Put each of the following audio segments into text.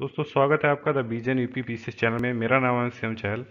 दोस्तों स्वागत है आपका द बीजन यूपी पीसीएस चैनल में मेरा नाम है सीएम चहल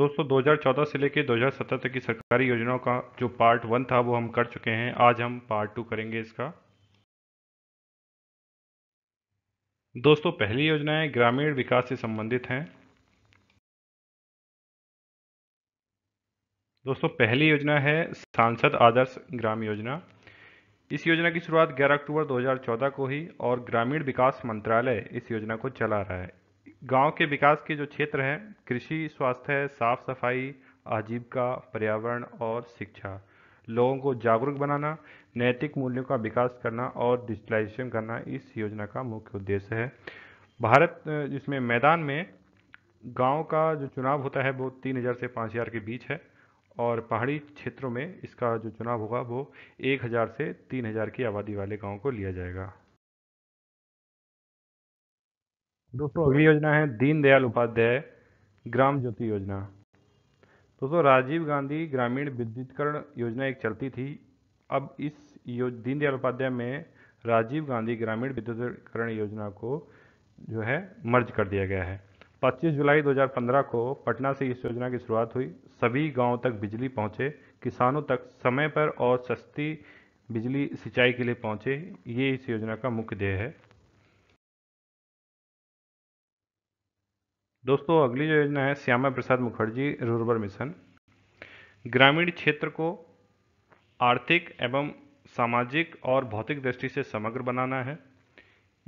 दोस्तों 2014 से लेकर 2017 तक की सरकारी योजनाओं का जो पार्ट वन था वो हम कर चुके हैं आज हम पार्ट टू करेंगे इसका दोस्तों पहली योजनाएं ग्रामीण विकास से संबंधित हैं दोस्तों पहली योजना है सांसद आदर्श ग्राम योजना इस योजना की शुरुआत 11 अक्टूबर 2014 को हुई और ग्रामीण विकास मंत्रालय इस योजना को चला रहा है गांव के विकास के जो क्षेत्र हैं कृषि स्वास्थ्य साफ सफाई आजीविका पर्यावरण और शिक्षा लोगों को जागरूक बनाना नैतिक मूल्यों का विकास करना और डिजिटलाइजेशन करना इस योजना का मुख्य उद्देश्य है भारत जिसमें मैदान में गांव का जो चुनाव होता है वो तीन हज़ार से पाँच हज़ार के बीच है और पहाड़ी क्षेत्रों में इसका जो चुनाव होगा वो एक हज़ार से तीन हज़ार की आबादी वाले गाँव को लिया जाएगा दोस्तों अगली योजना है दीनदयाल उपाध्याय ग्राम ज्योति योजना दोस्तों राजीव गांधी ग्रामीण विद्युतीकरण योजना एक चलती थी अब इस दीनदयाल उपाध्याय में राजीव गांधी ग्रामीण विद्युतीकरण योजना को जो है मर्ज कर दिया गया है 25 जुलाई 2015 को पटना से इस योजना की शुरुआत हुई सभी गांव तक बिजली पहुंचे किसानों तक समय पर और सस्ती बिजली सिंचाई के लिए पहुंचे ये इस योजना का मुख्य ध्येय है दोस्तों अगली जो योजना है श्यामा प्रसाद मुखर्जी रूर्बल मिशन ग्रामीण क्षेत्र को आर्थिक एवं सामाजिक और भौतिक दृष्टि से समग्र बनाना है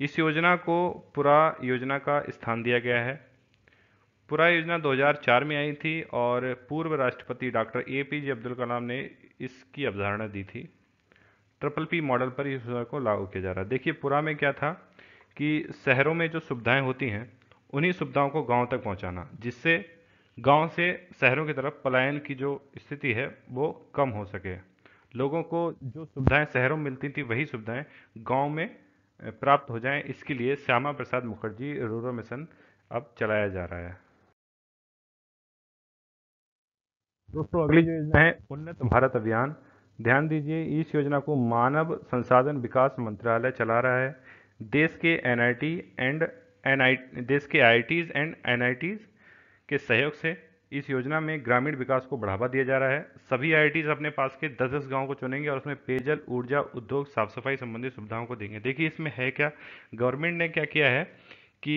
इस योजना को पूरा योजना का स्थान दिया गया है पूरा योजना 2004 में आई थी और पूर्व राष्ट्रपति doctor A P J Abdul Kalam ने इसकी अवधारणा दी थी ट्रिपल पी मॉडल पर इस योजना को लागू किया जा रहा है देखिए पुरा में क्या था कि शहरों में जो सुविधाएं होती हैं उन्हीं सुविधाओं को गांव तक पहुंचाना जिससे गांव से शहरों की तरफ पलायन की जो स्थिति है वो कम हो सके लोगों को जो सुविधाएं शहरों में मिलती थी वही सुविधाएं गांव में प्राप्त हो जाएं इसके लिए श्यामा प्रसाद मुखर्जी रूरल मिशन अब चलाया जा रहा है दोस्तों अगली जो योजना है उन्नत भारत अभियान ध्यान दीजिए इस योजना को मानव संसाधन विकास मंत्रालय चला रहा है देश के एनआईटी एंड एन देश के आईआईटीज एंड एनआईटीज के सहयोग से इस योजना में ग्रामीण विकास को बढ़ावा दिया जा रहा है सभी आईआईटीज अपने पास के दस दस गाँव को चुनेंगे और उसमें पेयजल ऊर्जा उद्योग साफ सफाई संबंधी सुविधाओं को देंगे देखिए इसमें है क्या गवर्नमेंट ने क्या किया है कि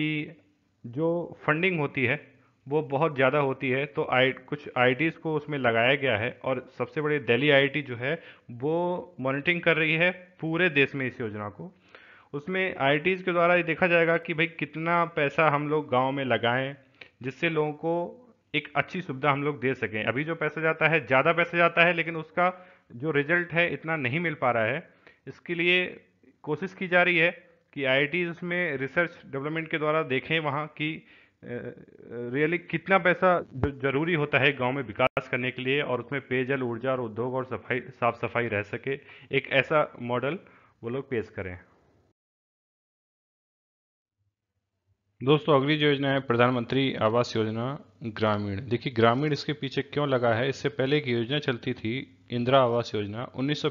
जो फंडिंग होती है वो बहुत ज़्यादा होती है तो आई कुछ आई को उसमें लगाया गया है और सबसे बड़ी दिल्ली आई जो है वो मॉनिटरिंग कर रही है पूरे देश में इस योजना को उसमें आई के द्वारा ये देखा जाएगा कि भाई कितना पैसा हम लोग गाँव में लगाएँ जिससे लोगों को एक अच्छी सुविधा हम लोग दे सकें अभी जो पैसा जाता है ज़्यादा पैसा जाता है लेकिन उसका जो रिजल्ट है इतना नहीं मिल पा रहा है इसके लिए कोशिश की जा रही है कि आई उसमें रिसर्च डेवलपमेंट के द्वारा देखें वहाँ की रियली कितना पैसा जो जरूरी होता है गांव में विकास करने के लिए और उसमें पेयजल ऊर्जा और उद्योग और सफाई साफ सफाई रह सके एक ऐसा मॉडल वो लोग पेश करें दोस्तों अगली जो योजना है प्रधानमंत्री आवास योजना ग्रामीण देखिए ग्रामीण इसके पीछे क्यों लगा है इससे पहले एक योजना चलती थी इंदिरा आवास योजना उन्नीस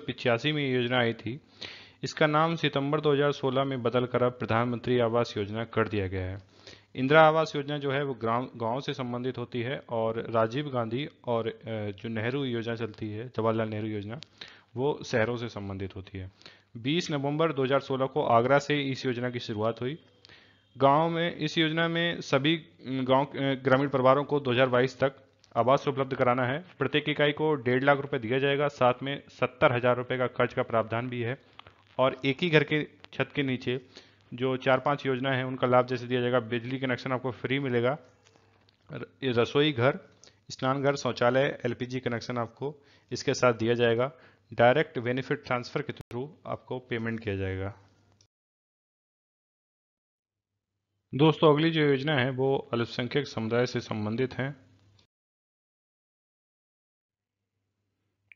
में ये योजना आई थी इसका नाम सितंबर 2016 में बदलकर अब प्रधानमंत्री आवास योजना कर दिया गया है इंदिरा आवास योजना जो है वो ग्राम गाँव से संबंधित होती है और राजीव गांधी और जो नेहरू योजना चलती है जवाहरलाल नेहरू योजना वो शहरों से संबंधित होती है 20 नवंबर 2016 को आगरा से इस योजना की शुरुआत हुई गांव में इस योजना में सभी गांव ग्रामीण परिवारों को 2022 तक आवास उपलब्ध कराना है प्रत्येक इकाई को डेढ़ लाख रुपये दिया जाएगा साथ में सत्तर हजार रुपये का कर्ज का प्रावधान भी है और एक ही घर के छत के नीचे जो चार पांच योजना है उनका लाभ जैसे दिया जाएगा बिजली कनेक्शन आपको फ्री मिलेगा ये रसोई घर स्नान घर शौचालय एलपीजी कनेक्शन आपको इसके साथ दिया जाएगा डायरेक्ट बेनिफिट ट्रांसफर के थ्रू आपको पेमेंट किया जाएगा दोस्तों अगली जो योजना है वो अल्पसंख्यक समुदाय से संबंधित है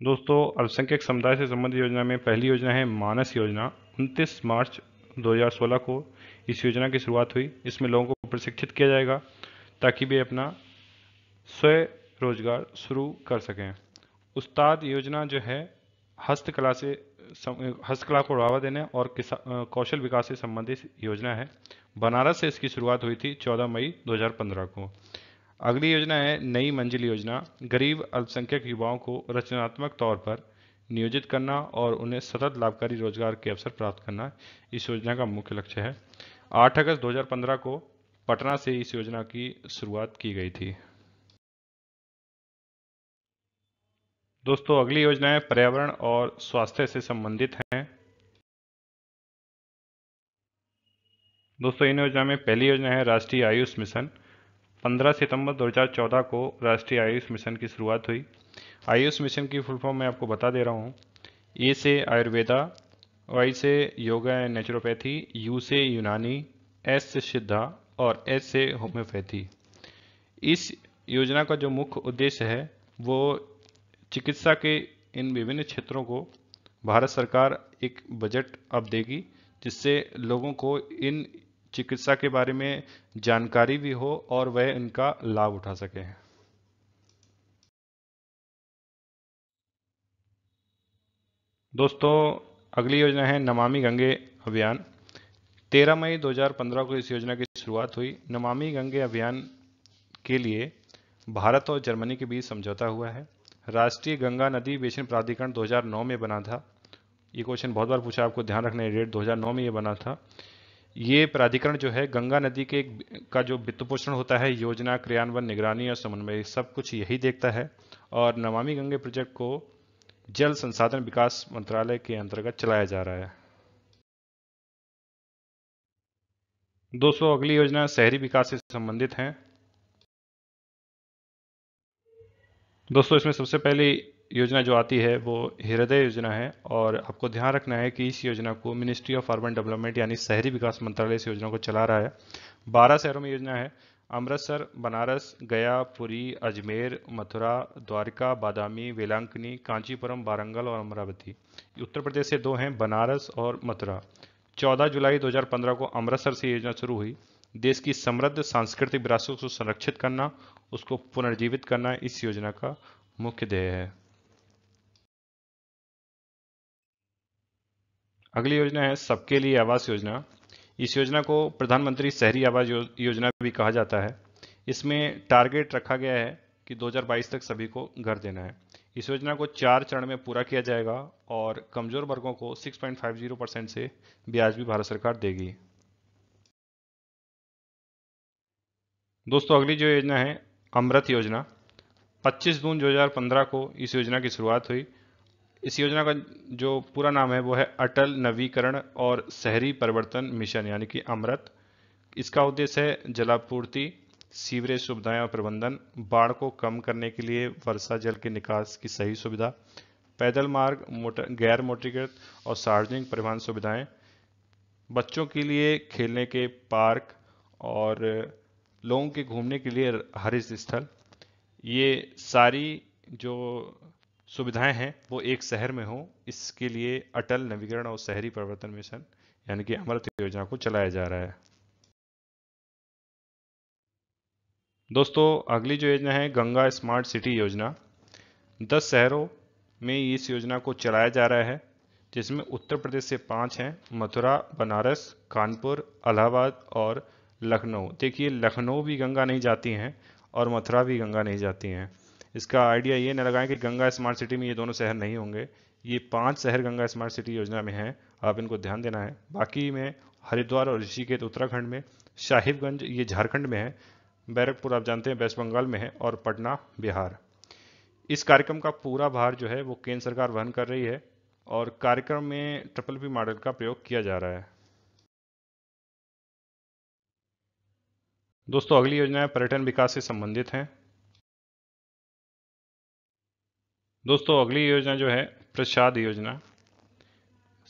दोस्तों अल्पसंख्यक समुदाय से संबंधित योजना में पहली योजना है मानस योजना 29 मार्च 2016 को इस योजना की शुरुआत हुई इसमें लोगों को प्रशिक्षित किया जाएगा ताकि वे अपना स्वयं रोजगार शुरू कर सकें उस्ताद योजना जो है हस्तकला से हस्तकला को बढ़ावा देने और कौशल विकास से संबंधित योजना है बनारस से इसकी शुरुआत हुई थी 14 मई 2015 को अगली योजना है नई मंजिल योजना गरीब अल्पसंख्यक युवाओं को रचनात्मक तौर पर नियोजित करना और उन्हें सतत लाभकारी रोजगार के अवसर प्राप्त करना इस योजना का मुख्य लक्ष्य है 8 अगस्त 2015 को पटना से इस योजना की शुरुआत की गई थी दोस्तों अगली योजनाएं पर्यावरण और स्वास्थ्य से संबंधित हैं दोस्तों इन योजना में पहली योजना है राष्ट्रीय आयुष मिशन 15 सितंबर 2014 को राष्ट्रीय आयुष मिशन की शुरुआत हुई आयुष मिशन की फुल फॉर्म मैं आपको बता दे रहा हूँ ए से आयुर्वेदा वाई से योगा एंड नेचुरोपैथी यू से यूनानी एस से सिद्धा और एस से होम्योपैथी इस योजना का जो मुख्य उद्देश्य है वो चिकित्सा के इन विभिन्न क्षेत्रों को भारत सरकार एक बजट अब देगी जिससे लोगों को इन चिकित्सा के बारे में जानकारी भी हो और वह इनका लाभ उठा सके दोस्तों अगली योजना है नमामि गंगे अभियान 13 मई 2015 को इस योजना की शुरुआत हुई नमामि गंगे अभियान के लिए भारत और जर्मनी के बीच समझौता हुआ है राष्ट्रीय गंगा नदी बेसिन प्राधिकरण 2009 में बना था ये क्वेश्चन बहुत बार पूछा आपको ध्यान रखना है डेट 2009 में ये बना था ये प्राधिकरण जो है गंगा नदी के का जो वित्त पोषण होता है योजना क्रियान्वयन निगरानी और समन्वय सब कुछ यही देखता है और नमामि गंगे प्रोजेक्ट को जल संसाधन विकास मंत्रालय के अंतर्गत चलाया जा रहा है दोस्तों अगली योजना शहरी विकास से संबंधित हैं दोस्तों इसमें सबसे पहले योजना जो आती है वो हृदय योजना है और आपको ध्यान रखना है कि इस योजना को मिनिस्ट्री ऑफ अर्बन डेवलपमेंट यानी शहरी विकास मंत्रालय इस योजना को चला रहा है बारह शहरों में योजना है अमृतसर बनारस गया पुरी अजमेर मथुरा द्वारका बादामी वेलांकनी कांचीपुरम वारंगल और अमरावती उत्तर प्रदेश से दो हैं बनारस और मथुरा 14 जुलाई 2015 को अमृतसर से योजना शुरू हुई देश की समृद्ध सांस्कृतिक विरासत को संरक्षित करना उसको पुनर्जीवित करना इस योजना का मुख्य ध्येय है अगली योजना है सबके लिए आवास योजना इस योजना को प्रधानमंत्री शहरी आवास योजना भी कहा जाता है इसमें टारगेट रखा गया है कि 2022 तक सभी को घर देना है इस योजना को चार चरण में पूरा किया जाएगा और कमजोर वर्गों को 6.50 परसेंट से ब्याज भी भारत सरकार देगी दोस्तों अगली जो योजना है अमृत योजना 25 जून 2015 को इस योजना की शुरुआत हुई इस योजना का जो पूरा नाम है वो है अटल नवीकरण और शहरी परिवर्तन मिशन यानी कि अमृत इसका उद्देश्य है जलापूर्ति सीवरेज सुविधाएं और प्रबंधन बाढ़ को कम करने के लिए वर्षा जल के निकास की सही सुविधा पैदल मार्ग मोटर गैर मोटरीकृत और सार्वजनिक परिवहन सुविधाएं बच्चों के लिए खेलने के पार्क और लोगों के घूमने के लिए हरित स्थल ये सारी जो सुविधाएं हैं वो एक शहर में हो इसके लिए अटल नवीकरण और शहरी परिवर्तन मिशन यानी कि अमृत योजना को चलाया जा रहा है दोस्तों अगली जो योजना है गंगा स्मार्ट सिटी योजना दस शहरों में इस योजना को चलाया जा रहा है जिसमें उत्तर प्रदेश से पांच हैं मथुरा बनारस कानपुर इलाहाबाद और लखनऊ देखिए लखनऊ भी गंगा नहीं जाती हैं और मथुरा भी गंगा नहीं जाती हैं इसका आइडिया ये न लगाएं कि गंगा स्मार्ट सिटी में ये दोनों शहर नहीं होंगे ये पांच शहर गंगा स्मार्ट सिटी योजना में हैं आप इनको ध्यान देना है बाकी में हरिद्वार और ऋषिकेत उत्तराखंड में साहिबगंज ये झारखंड में है बैरकपुर आप जानते हैं वेस्ट बंगाल में है और पटना बिहार इस कार्यक्रम का पूरा भार जो है वो केंद्र सरकार वहन कर रही है और कार्यक्रम में ट्रिपल पी मॉडल का प्रयोग किया जा रहा है दोस्तों अगली योजनाएं पर्यटन विकास से संबंधित हैं दोस्तों अगली योजना जो है प्रसाद योजना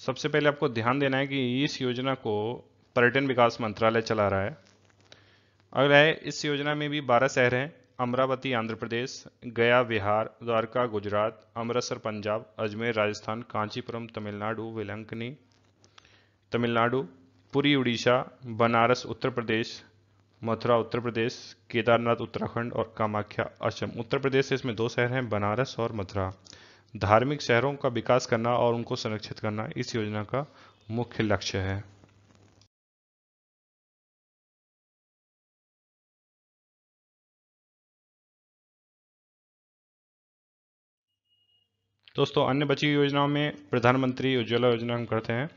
सबसे पहले आपको ध्यान देना है कि इस योजना को पर्यटन विकास मंत्रालय चला रहा है अगला है इस योजना में भी बारह शहर हैं अमरावती आंध्र प्रदेश गया बिहार द्वारका गुजरात अमृतसर पंजाब अजमेर राजस्थान कांचीपुरम तमिलनाडु वेलंकनी तमिलनाडु पूरी उड़ीसा बनारस उत्तर प्रदेश मथुरा उत्तर प्रदेश केदारनाथ उत्तराखंड और कामाख्या असम उत्तर प्रदेश से इसमें दो शहर हैं बनारस और मथुरा धार्मिक शहरों का विकास करना और उनको संरक्षित करना इस योजना का मुख्य लक्ष्य है दोस्तों अन्य बची योजनाओं में प्रधानमंत्री उज्ज्वला योजना हम करते हैं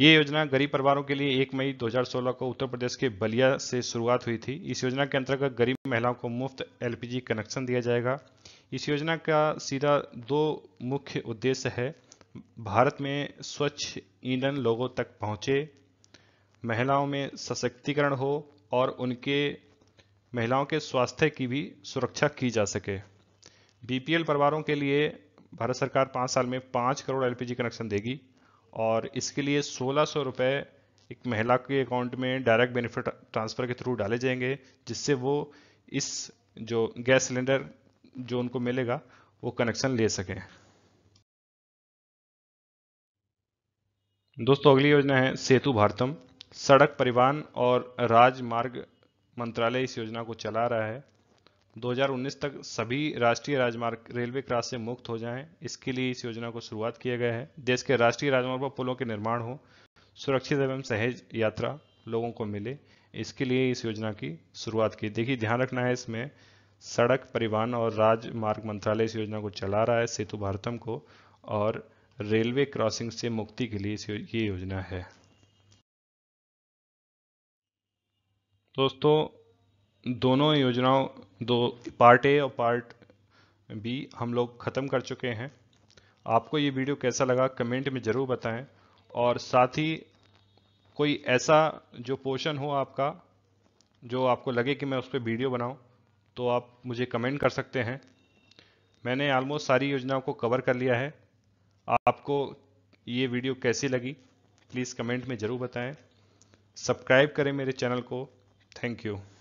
ये योजना गरीब परिवारों के लिए 1 मई 2016 को उत्तर प्रदेश के बलिया से शुरुआत हुई थी इस योजना के अंतर्गत गरीब महिलाओं को मुफ्त एलपीजी कनेक्शन दिया जाएगा इस योजना का सीधा दो मुख्य उद्देश्य है भारत में स्वच्छ ईंधन लोगों तक पहुँचे महिलाओं में सशक्तिकरण हो और उनके महिलाओं के स्वास्थ्य की भी सुरक्षा की जा सके बी परिवारों के लिए भारत सरकार पाँच साल में पाँच करोड़ एल कनेक्शन देगी और इसके लिए सोलह सौ रुपये एक महिला के अकाउंट में डायरेक्ट बेनिफिट ट्रांसफ़र के थ्रू डाले जाएंगे जिससे वो इस जो गैस सिलेंडर जो उनको मिलेगा वो कनेक्शन ले सकें दोस्तों अगली योजना है सेतु भारतम सड़क परिवहन और राजमार्ग मंत्रालय इस योजना को चला रहा है 2019 तक सभी राष्ट्रीय राजमार्ग रेलवे क्रॉस से मुक्त हो जाएं इसके लिए इस योजना को शुरुआत किया गया है देश के राष्ट्रीय राजमार्ग पर पुलों के निर्माण हो सुरक्षित एवं सहज यात्रा लोगों को मिले इसके लिए इस योजना की शुरुआत की देखिए ध्यान रखना है इसमें सड़क परिवहन और राजमार्ग मंत्रालय इस योजना को चला रहा है सेतु भारतम को और रेलवे क्रॉसिंग से मुक्ति के लिए ये योजना है दोस्तों दोनों योजनाओं दो पार्ट ए और पार्ट बी हम लोग ख़त्म कर चुके हैं आपको ये वीडियो कैसा लगा कमेंट में ज़रूर बताएं और साथ ही कोई ऐसा जो पोर्शन हो आपका जो आपको लगे कि मैं उस पर वीडियो बनाऊं तो आप मुझे कमेंट कर सकते हैं मैंने आलमोस्ट सारी योजनाओं को कवर कर लिया है आपको ये वीडियो कैसी लगी प्लीज़ कमेंट में ज़रूर बताएं सब्सक्राइब करें मेरे चैनल को थैंक यू